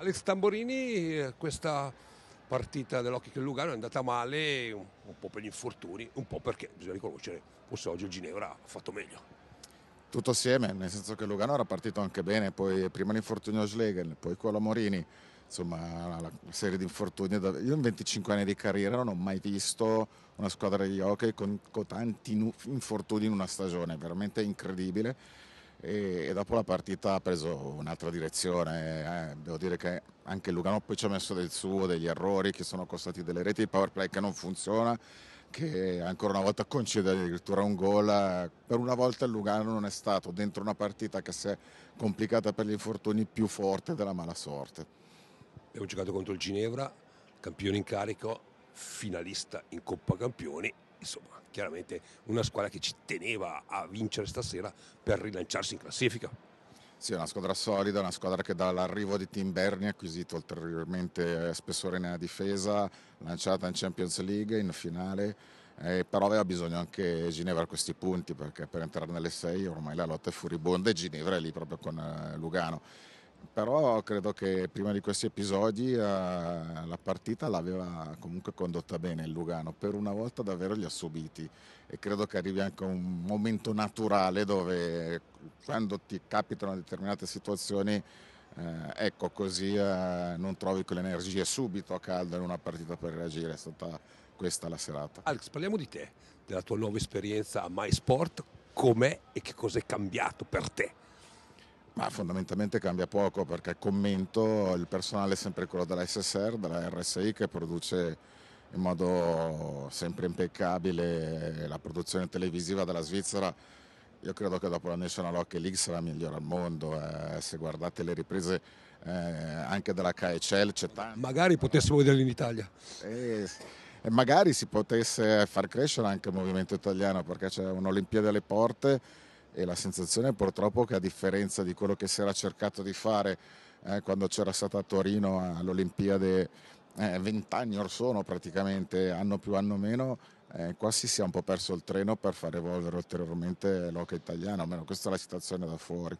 Alex Tamborini, questa partita dell'Occhio che Lugano è andata male un po' per gli infortuni, un po' perché bisogna riconoscere, forse oggi il Ginevra ha fatto meglio. Tutto assieme, nel senso che Lugano era partito anche bene, poi prima l'infortunio Schlegel, poi quello Morini, insomma la serie di infortuni. Io in 25 anni di carriera non ho mai visto una squadra di hockey con, con tanti infortuni in una stagione, veramente incredibile e, e dopo la partita ha preso un'altra direzione, eh. devo dire che anche Lugano poi ci ha messo del suo, degli errori che sono costati delle reti, il power play che non funziona, che ancora una volta concede addirittura un gol. Per una volta il Lugano non è stato dentro una partita che si è complicata per gli infortuni più forte della mala sorte. Abbiamo giocato contro il Ginevra, campione in carico, finalista in Coppa Campioni insomma, chiaramente una squadra che ci teneva a vincere stasera per rilanciarsi in classifica. Sì, è una squadra solida, una squadra che dall'arrivo di Tim Berni ha acquisito ulteriormente eh, spessore nella difesa, lanciata in Champions League in finale, eh, però aveva bisogno anche Ginevra a questi punti perché per entrare nelle 6 ormai la lotta è furibonda e Ginevra è lì proprio con eh, Lugano però credo che prima di questi episodi eh, la partita l'aveva comunque condotta bene il Lugano, per una volta davvero li ha subiti e credo che arrivi anche un momento naturale dove quando ti capitano determinate situazioni eh, ecco così eh, non trovi quelle energie subito a caldo in una partita per reagire, è stata questa la serata. Alex, parliamo di te, della tua nuova esperienza a MySport, com'è e che cosa è cambiato per te? Ma fondamentalmente cambia poco perché commento il personale è sempre quello della SSR, della RSI che produce in modo sempre impeccabile la produzione televisiva della Svizzera. Io credo che dopo la National Hockey League sarà migliore al mondo, eh, se guardate le riprese eh, anche della KHL c'è tanto. Magari potessimo vederli in Italia. E, eh, e magari si potesse far crescere anche il movimento italiano perché c'è un'Olimpiade alle porte e la sensazione purtroppo che a differenza di quello che si era cercato di fare eh, quando c'era stata a Torino all'Olimpiade eh, vent'anni eh, or sono praticamente, anno più anno meno, eh, qua si sia un po' perso il treno per far evolvere ulteriormente l'oca italiana, almeno questa è la situazione da fuori.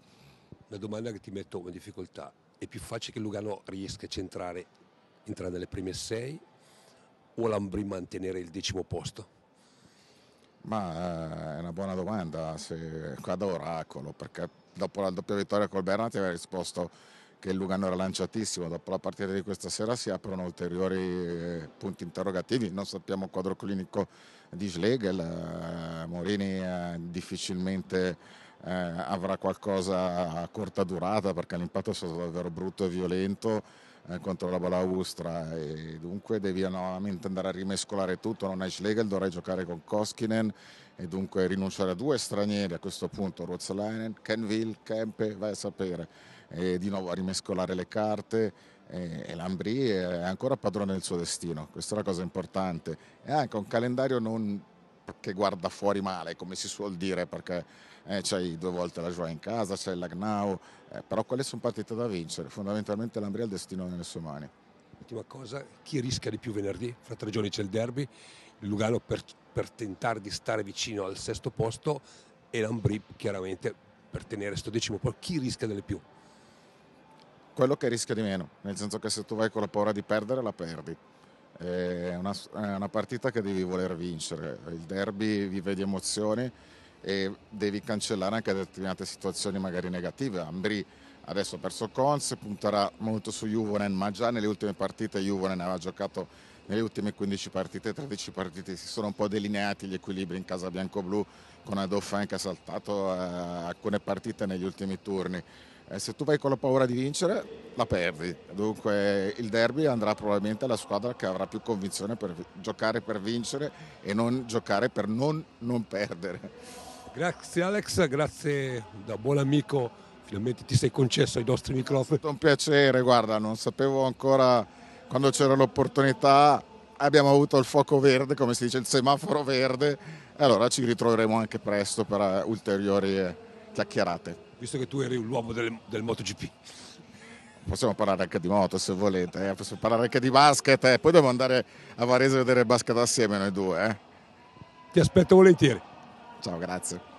Una domanda che ti metto in difficoltà, è più facile che Lugano riesca a centrare, entrare nelle prime sei o l'Ambri mantenere il decimo posto? Ma eh, è una buona domanda, se, qua da oracolo, perché dopo la doppia vittoria col Berna aveva risposto che il Lugano era lanciatissimo, dopo la partita di questa sera si aprono ulteriori eh, punti interrogativi, non sappiamo il quadro clinico di Schlegel, eh, Morini difficilmente eh, avrà qualcosa a corta durata perché l'impatto è stato davvero brutto e violento eh, contro la Balaustra e dunque devi nuovamente andare a rimescolare tutto, non hai Schlegel, dovrai giocare con Koskinen e dunque rinunciare a due stranieri a questo punto, Ruozzolainen, Kenville, Kempe, vai a sapere, e di nuovo a rimescolare le carte e Lambri è ancora padrone del suo destino, questa è la cosa importante. E anche un calendario non che guarda fuori male, come si suol dire, perché eh, c'hai due volte la Joa in casa, c'è l'Agnau, eh, però quelle sono partite da vincere, fondamentalmente l'Ambria ha il destino nelle sue mani. Ultima cosa, chi rischia di più venerdì? Fra tre giorni c'è il derby, il Lugano per, per tentare di stare vicino al sesto posto e l'Ambri chiaramente per tenere sto decimo, poi chi rischia delle più? Quello che rischia di meno, nel senso che se tu vai con la paura di perdere la perdi è una, è una, partita che devi voler vincere, il derby vive di emozioni e devi cancellare anche determinate situazioni magari negative. Ambri adesso ha perso Cons, punterà molto su Juvonen, ma già nelle ultime partite Juvonen aveva giocato nelle ultime 15 partite, 13 partite si sono un po' delineati gli equilibri in casa bianco-blu con Adolfan che ha saltato eh, alcune partite negli ultimi turni. Eh, se tu vai con la paura di vincere la perdi, dunque il derby andrà probabilmente alla squadra che avrà più convinzione per giocare per vincere e non giocare per non, non perdere. Grazie Alex, grazie da buon amico finalmente ti sei concesso ai nostri microfoni. È stato un piacere, guarda, non sapevo ancora quando c'era l'opportunità, abbiamo avuto il fuoco verde, come si dice, il semaforo verde, e allora ci ritroveremo anche presto per eh, ulteriori eh, chiacchierate. Visto che tu eri l'uomo del, del MotoGP. Possiamo parlare anche di moto se volete, eh? possiamo parlare anche di basket, eh? poi dobbiamo andare a Varese a vedere basket assieme noi due. Eh? Ti aspetto volentieri. Ciao, grazie.